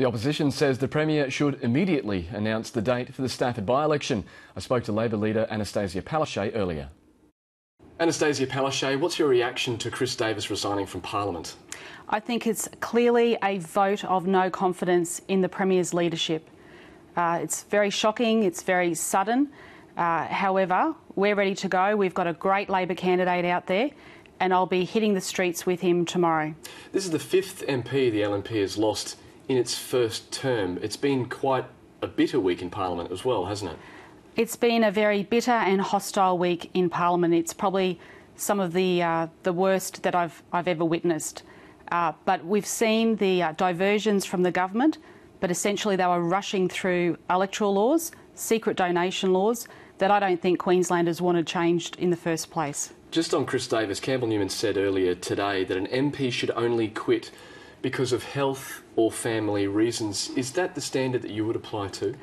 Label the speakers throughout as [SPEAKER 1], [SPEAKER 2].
[SPEAKER 1] The opposition says the Premier should immediately announce the date for the Stafford by election. I spoke to Labor leader Anastasia Palaszczuk earlier. Anastasia Palaszczuk, what's your reaction to Chris Davis resigning from Parliament?
[SPEAKER 2] I think it's clearly a vote of no confidence in the Premier's leadership. Uh, it's very shocking, it's very sudden. Uh, however, we're ready to go. We've got a great Labor candidate out there and I'll be hitting the streets with him tomorrow.
[SPEAKER 1] This is the fifth MP the LNP has lost in its first term. It's been quite a bitter week in Parliament as well, hasn't it?
[SPEAKER 2] It's been a very bitter and hostile week in Parliament. It's probably some of the uh, the worst that I've I've ever witnessed. Uh, but we've seen the uh, diversions from the government, but essentially they were rushing through electoral laws, secret donation laws that I don't think Queenslanders wanted changed in the first place.
[SPEAKER 1] Just on Chris Davis, Campbell Newman said earlier today that an MP should only quit because of health or family reasons. Is that the standard that you would apply to?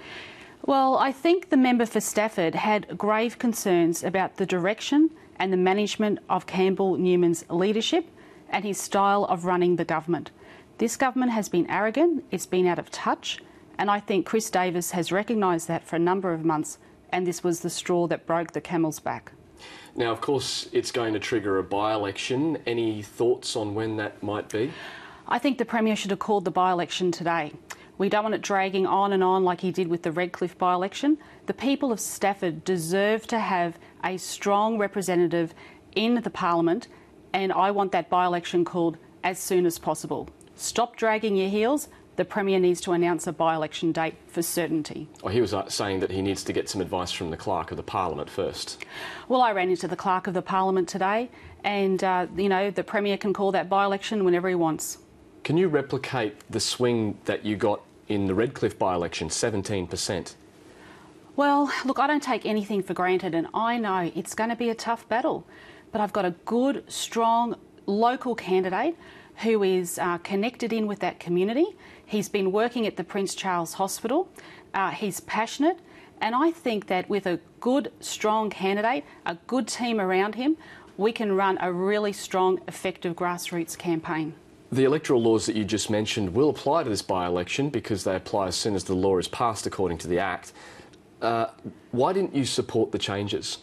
[SPEAKER 2] Well, I think the member for Stafford had grave concerns about the direction and the management of Campbell Newman's leadership and his style of running the government. This government has been arrogant, it's been out of touch, and I think Chris Davis has recognised that for a number of months, and this was the straw that broke the camel's back.
[SPEAKER 1] Now, of course, it's going to trigger a by election.
[SPEAKER 2] Any thoughts on when that might be? I think the Premier should have called the by election today. We don't want it dragging on and on like he did with the Redcliffe by election. The people of Stafford deserve to have a strong representative in the Parliament, and I want that by election called as soon as possible. Stop dragging your heels. The Premier needs to announce a by election date for certainty.
[SPEAKER 1] Well, he was uh, saying that he needs to get some advice from the Clerk of the Parliament first.
[SPEAKER 2] Well, I ran into the Clerk of the Parliament today, and, uh, you know, the Premier can call that by election whenever he wants.
[SPEAKER 1] Can you replicate the swing that you got in the Redcliffe by election, 17%?
[SPEAKER 2] Well, look, I don't take anything for granted, and I know it's going to be a tough battle. But I've got a good, strong local candidate who is uh, connected in with that community. He's been working at the Prince Charles Hospital. Uh, he's passionate. And I think that with a good, strong candidate, a good team around him, we can run a really strong, effective grassroots campaign.
[SPEAKER 1] The electoral laws that you just mentioned will apply to this by election because they apply as soon as the law is passed according to the Act. Uh, why didn't you support the changes?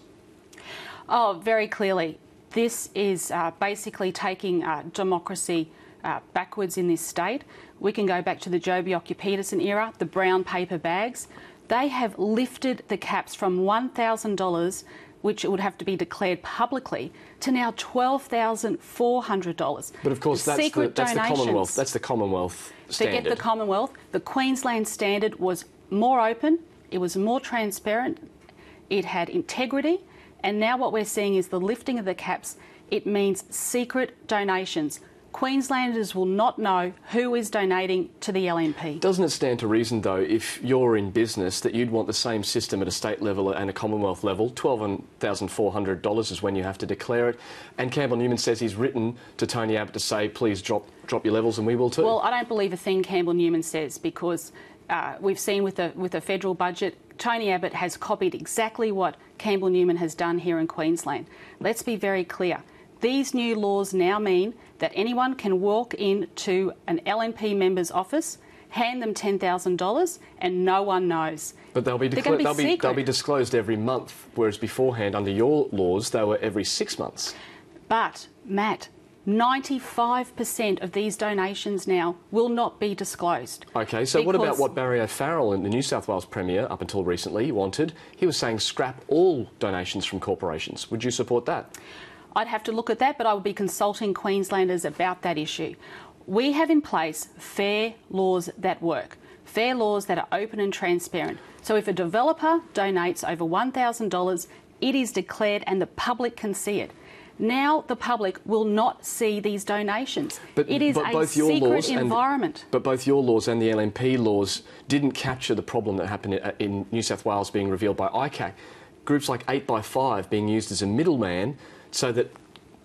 [SPEAKER 2] Oh, very clearly. This is uh, basically taking uh, democracy uh, backwards in this state. We can go back to the Joby Bjorky Peterson era, the brown paper bags. They have lifted the caps from $1,000 which would have to be declared publicly, to now $12,400. But
[SPEAKER 1] of course, that's, the, that's the, Commonwealth. That's the Commonwealth standard. Forget the
[SPEAKER 2] Commonwealth. The Queensland standard was more open, it was more transparent, it had integrity, and now what we're seeing is the lifting of the caps. It means secret donations Queenslanders will not know who is donating to the LNP.
[SPEAKER 1] Doesn't it stand to reason, though, if you're in business, that you'd want the same system at a state level and a Commonwealth level? $12,400 is when you have to declare it. And Campbell Newman says he's written to Tony Abbott to say, please drop, drop your levels and we will too. Well,
[SPEAKER 2] I don't believe a thing Campbell Newman says because uh, we've seen with the, with the federal budget, Tony Abbott has copied exactly what Campbell Newman has done here in Queensland. Let's be very clear these new laws now mean that anyone can walk into an LNP member's office, hand them $10,000, and no one knows. But
[SPEAKER 1] they'll be, be they'll, be, they'll be disclosed every month, whereas beforehand, under your laws, they were every six months.
[SPEAKER 2] But, Matt, 95% of these donations now will not be disclosed. OK,
[SPEAKER 1] so what about what Barry O'Farrell, the New South Wales Premier, up until recently, wanted? He was saying scrap all donations from corporations. Would you support that?
[SPEAKER 2] I'd have to look at that, but I would be consulting Queenslanders about that issue. We have in place fair laws that work, fair laws that are open and transparent. So if a developer donates over $1,000, it is declared and the public can see it. Now the public will not see these donations. But, it is but a secret environment.
[SPEAKER 1] And, but both your laws and the LNP laws didn't capture the problem that happened in New South Wales being revealed by ICAC. Groups like 8 by 5 being used as a middleman so that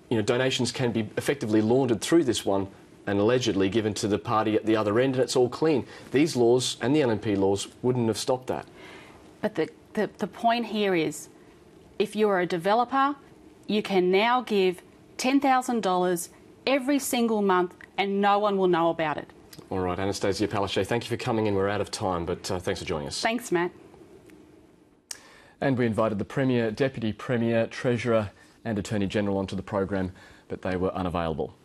[SPEAKER 1] you know, donations can be effectively laundered through this one and allegedly given to the party at the other end, and it's all clean. These laws and the LNP laws wouldn't have stopped that.
[SPEAKER 2] But the, the, the point here is if you're a developer, you can now give $10,000 every single month and no one will know about it.
[SPEAKER 1] All right, Anastasia Palaszczuk, thank you for coming in. We're out of time, but uh, thanks for joining us. Thanks, Matt. And we invited the Premier, Deputy Premier, Treasurer, and Attorney General onto the program, but they were unavailable.